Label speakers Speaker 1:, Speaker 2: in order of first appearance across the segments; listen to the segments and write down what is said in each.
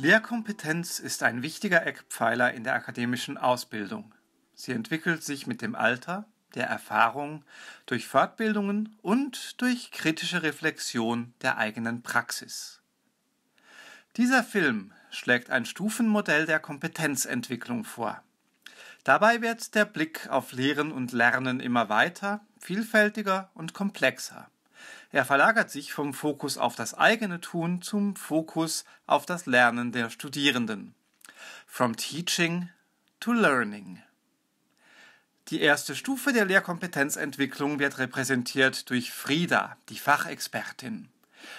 Speaker 1: Lehrkompetenz ist ein wichtiger Eckpfeiler in der akademischen Ausbildung. Sie entwickelt sich mit dem Alter, der Erfahrung, durch Fortbildungen und durch kritische Reflexion der eigenen Praxis. Dieser Film schlägt ein Stufenmodell der Kompetenzentwicklung vor. Dabei wird der Blick auf Lehren und Lernen immer weiter, vielfältiger und komplexer. Er verlagert sich vom Fokus auf das eigene Tun zum Fokus auf das Lernen der Studierenden. From Teaching to Learning. Die erste Stufe der Lehrkompetenzentwicklung wird repräsentiert durch Frieda, die Fachexpertin.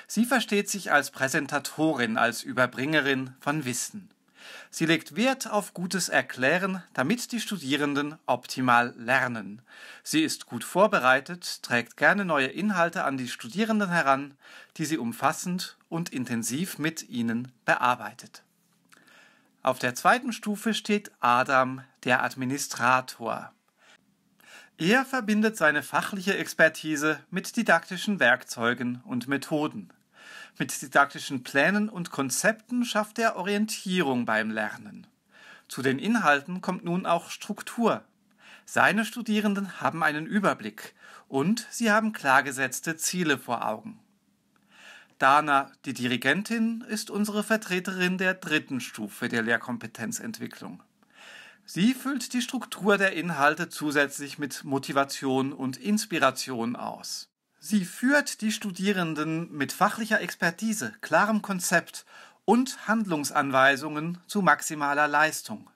Speaker 1: Sie versteht sich als Präsentatorin, als Überbringerin von Wissen. Sie legt Wert auf gutes Erklären, damit die Studierenden optimal lernen. Sie ist gut vorbereitet, trägt gerne neue Inhalte an die Studierenden heran, die sie umfassend und intensiv mit ihnen bearbeitet. Auf der zweiten Stufe steht Adam, der Administrator. Er verbindet seine fachliche Expertise mit didaktischen Werkzeugen und Methoden. Mit didaktischen Plänen und Konzepten schafft er Orientierung beim Lernen. Zu den Inhalten kommt nun auch Struktur. Seine Studierenden haben einen Überblick und sie haben klar gesetzte Ziele vor Augen. Dana, die Dirigentin, ist unsere Vertreterin der dritten Stufe der Lehrkompetenzentwicklung. Sie füllt die Struktur der Inhalte zusätzlich mit Motivation und Inspiration aus. Sie führt die Studierenden mit fachlicher Expertise, klarem Konzept und Handlungsanweisungen zu maximaler Leistung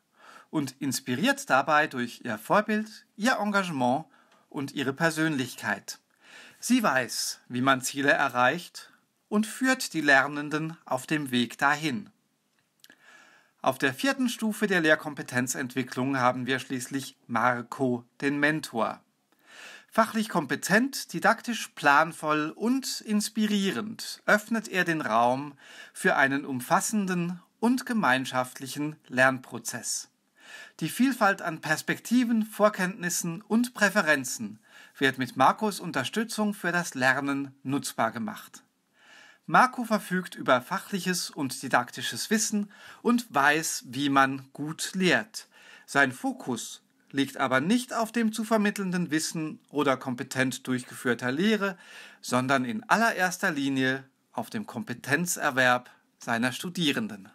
Speaker 1: und inspiriert dabei durch ihr Vorbild, ihr Engagement und ihre Persönlichkeit. Sie weiß, wie man Ziele erreicht und führt die Lernenden auf dem Weg dahin. Auf der vierten Stufe der Lehrkompetenzentwicklung haben wir schließlich Marco, den Mentor. Fachlich kompetent, didaktisch planvoll und inspirierend öffnet er den Raum für einen umfassenden und gemeinschaftlichen Lernprozess. Die Vielfalt an Perspektiven, Vorkenntnissen und Präferenzen wird mit Marcos Unterstützung für das Lernen nutzbar gemacht. Marco verfügt über fachliches und didaktisches Wissen und weiß, wie man gut lehrt. Sein Fokus liegt aber nicht auf dem zu vermittelnden Wissen oder kompetent durchgeführter Lehre, sondern in allererster Linie auf dem Kompetenzerwerb seiner Studierenden.